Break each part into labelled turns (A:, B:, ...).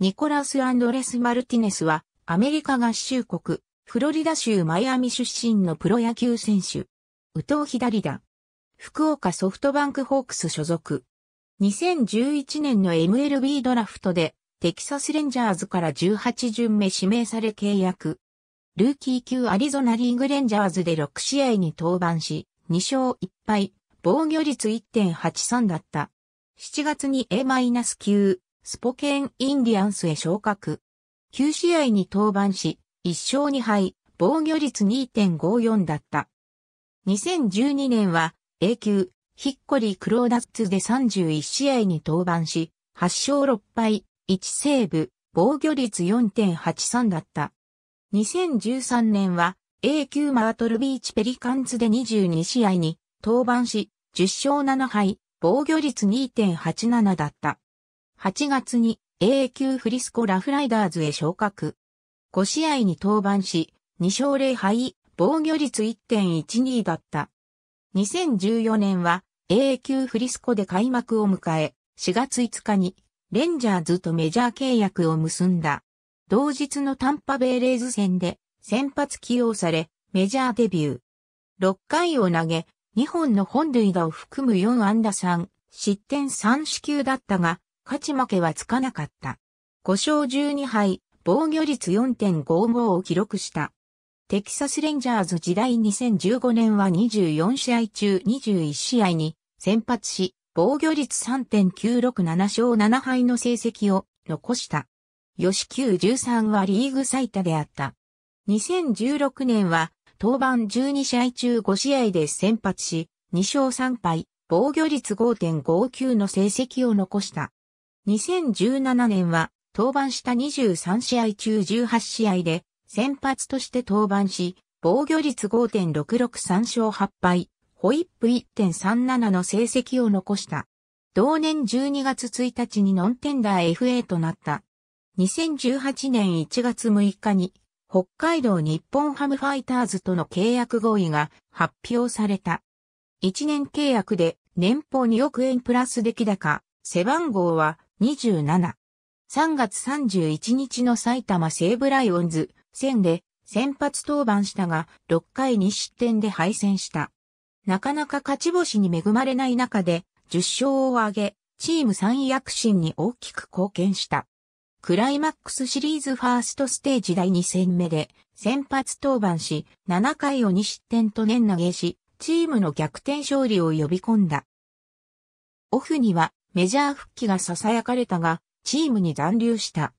A: ニコラス・アンドレス・マルティネスは、アメリカ合衆国、フロリダ州マイアミ出身のプロ野球選手。宇藤左だ。福岡ソフトバンクホークス所属。2011年の MLB ドラフトで、テキサスレンジャーズから18巡目指名され契約。ルーキー級アリゾナリーグレンジャーズで6試合に登板し、2勝1敗、防御率1.83だった。7月に A-9 スポケン・インディアンスへ昇格。9試合に登板し、1勝2敗、防御率2.54だった。2012年は A 級、ヒッコリー・クローダッツで31試合に登板し、8勝6敗、1セーブ、防御率4.83だった。2013年は A 級マートルビーチペリカンツで22試合に登板し、10勝7敗、防御率2.87だった。8月に A 級フリスコラフライダーズへ昇格。5試合に登板し、2勝0敗、防御率1.12だった。2014年は A 級フリスコで開幕を迎え、4月5日にレンジャーズとメジャー契約を結んだ。同日のタンパベイレーズ戦で先発起用され、メジャーデビュー。6回を投げ、2本の本塁打を含む4安打3、失点3四球だったが、勝ち負けはつかなかった。5勝12敗、防御率4.55を記録した。テキサスレンジャーズ時代2015年は24試合中21試合に先発し、防御率3.967勝7敗の成績を残した。吉球13はリーグ最多であった。2016年は登板12試合中5試合で先発し、2勝3敗、防御率5.59の成績を残した。2017年は登板した23試合中18試合で先発として登板し、防御率5.663勝8敗、ホイップ1.37の成績を残した。同年12月1日にノンテンダー FA となった。2018年1月6日に北海道日本ハムファイターズとの契約合意が発表された。1年契約で年俸2億円プラス出来高、背番号は27。3月31日の埼玉西武ライオンズ戦で先発登板したが6回2失点で敗戦した。なかなか勝ち星に恵まれない中で10勝を挙げ、チーム3位躍進に大きく貢献した。クライマックスシリーズファーストステージ第2戦目で先発登板し、7回を2失点と年投げし、チームの逆転勝利を呼び込んだ。オフにはメジャー復帰が囁かれたが、チームに残留した。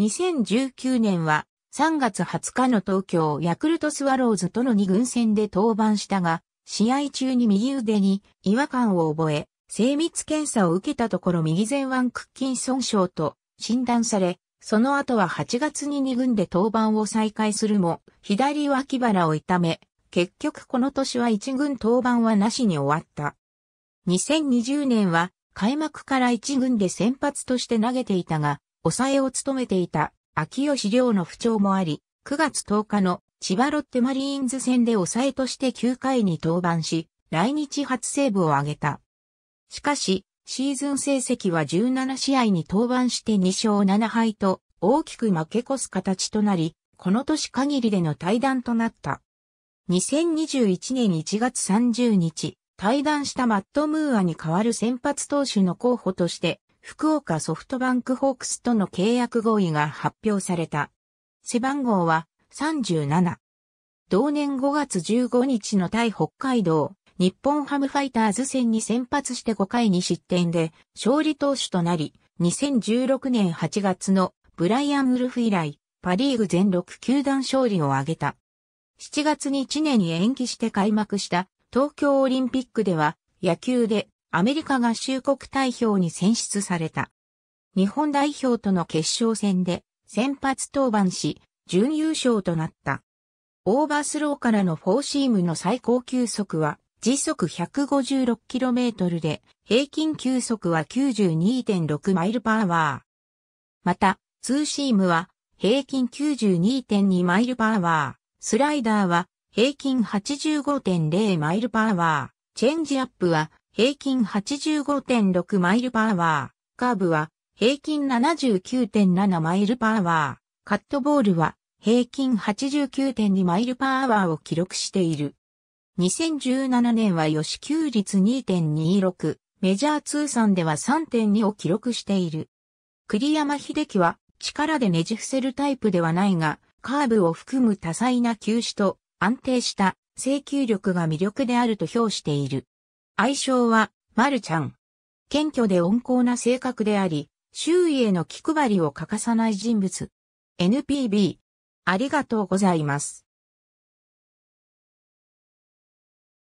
A: 2019年は3月20日の東京ヤクルトスワローズとの2軍戦で登板したが、試合中に右腕に違和感を覚え、精密検査を受けたところ右前腕屈筋損傷と診断され、その後は8月に2軍で登板を再開するも、左脇腹を痛め、結局この年は1軍登板はなしに終わった。2020年は開幕から一軍で先発として投げていたが、抑えを務めていた秋吉亮の不調もあり、9月10日の千葉ロッテマリーンズ戦で抑えとして9回に登板し、来日初セーブを挙げた。しかし、シーズン成績は17試合に登板して2勝7敗と大きく負け越す形となり、この年限りでの対談となった。2021年1月30日、対談したマット・ムーアに代わる先発投手の候補として、福岡ソフトバンクホークスとの契約合意が発表された。背番号は37。同年5月15日の対北海道、日本ハムファイターズ戦に先発して5回に失点で勝利投手となり、2016年8月のブライアン・ウルフ以来、パリーグ全6球団勝利を挙げた。7月に1年に延期して開幕した東京オリンピックでは野球でアメリカ合衆国代表に選出された。日本代表との決勝戦で先発登板し、準優勝となった。オーバースローからのフォーシームの最高球速は時速 156km で平均球速は92.6マイルパワー。また、ツーシームは平均92.2マイルパワー、スライダーは平均85.0マイルパワー、チェンジアップは平均85.6マイルパワー、カーブは平均79.7マイルパワー、カットボールは平均89.2マイルパーワーを記録している。2017年は予支給率2.26、メジャー通算では3.2を記録している。栗山秀樹は力でねじ伏せるタイプではないが、カーブを含む多彩な球種と安定した請求力が魅力であると評している。愛称は、マルちゃん。謙虚で温厚な性格であり、周囲への気配りを欠かさない人物。NPB。ありがとうございます。